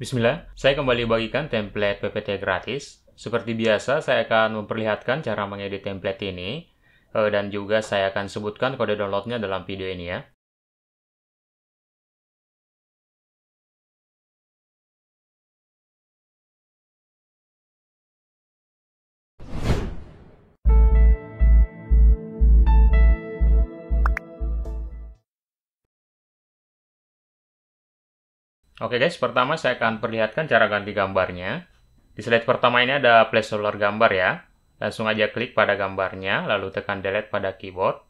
Bismillah, saya kembali bagikan template PPT gratis. Seperti biasa, saya akan memperlihatkan cara mengedit template ini, eh, dan juga saya akan sebutkan kode downloadnya dalam video ini ya. Oke guys, pertama saya akan perlihatkan cara ganti gambarnya. Di slide pertama ini ada placeholder gambar ya. Langsung aja klik pada gambarnya, lalu tekan delete pada keyboard.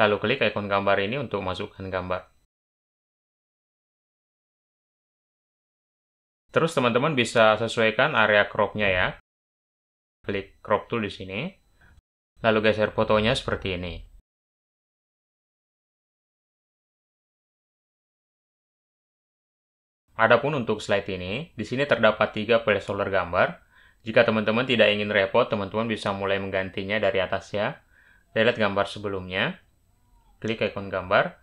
Lalu klik ikon gambar ini untuk masukkan gambar. Terus teman-teman bisa sesuaikan area cropnya ya. Klik crop tool di sini. Lalu geser fotonya seperti ini. Adapun untuk slide ini, di sini terdapat tiga placeholder gambar. Jika teman-teman tidak ingin repot, teman-teman bisa mulai menggantinya dari atas ya. Delete gambar sebelumnya. Klik ikon gambar.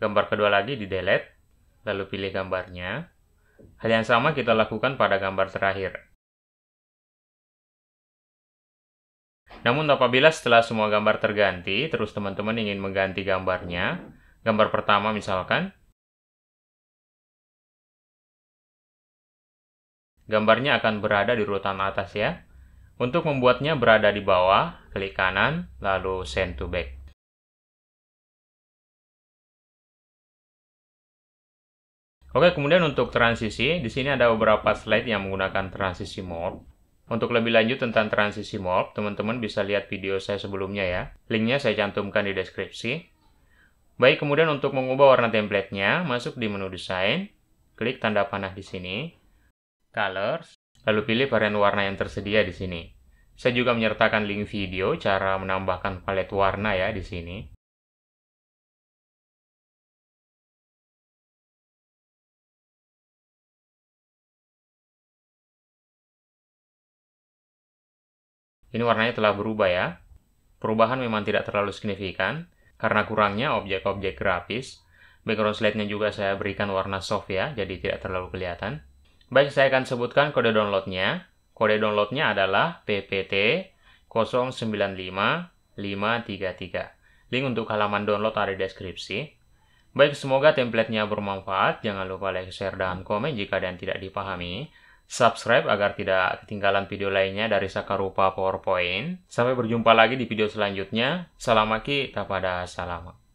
Gambar kedua lagi di delete, lalu pilih gambarnya. Hal yang sama kita lakukan pada gambar terakhir. Namun apabila setelah semua gambar terganti, terus teman-teman ingin mengganti gambarnya, Gambar pertama misalkan. Gambarnya akan berada di urutan atas ya. Untuk membuatnya berada di bawah, klik kanan, lalu send to back. Oke, kemudian untuk transisi, di sini ada beberapa slide yang menggunakan transisi mode. Untuk lebih lanjut tentang transisi mode, teman-teman bisa lihat video saya sebelumnya ya. Linknya saya cantumkan di deskripsi. Baik, kemudian untuk mengubah warna templatenya, masuk di menu desain, klik tanda panah di sini, colors, lalu pilih varian warna yang tersedia di sini. Saya juga menyertakan link video cara menambahkan palet warna ya di sini. Ini warnanya telah berubah ya. Perubahan memang tidak terlalu signifikan, karena kurangnya objek-objek grafis, background slide-nya juga saya berikan warna soft ya, jadi tidak terlalu kelihatan. Baik, saya akan sebutkan kode downloadnya. Kode downloadnya adalah PPT 095533. Link untuk halaman download ada di deskripsi. Baik, semoga template-nya bermanfaat. Jangan lupa like, share, dan komen jika ada yang tidak dipahami subscribe agar tidak ketinggalan video lainnya dari Sakarupa PowerPoint. Sampai berjumpa lagi di video selanjutnya. Salam Salamaki pada salam.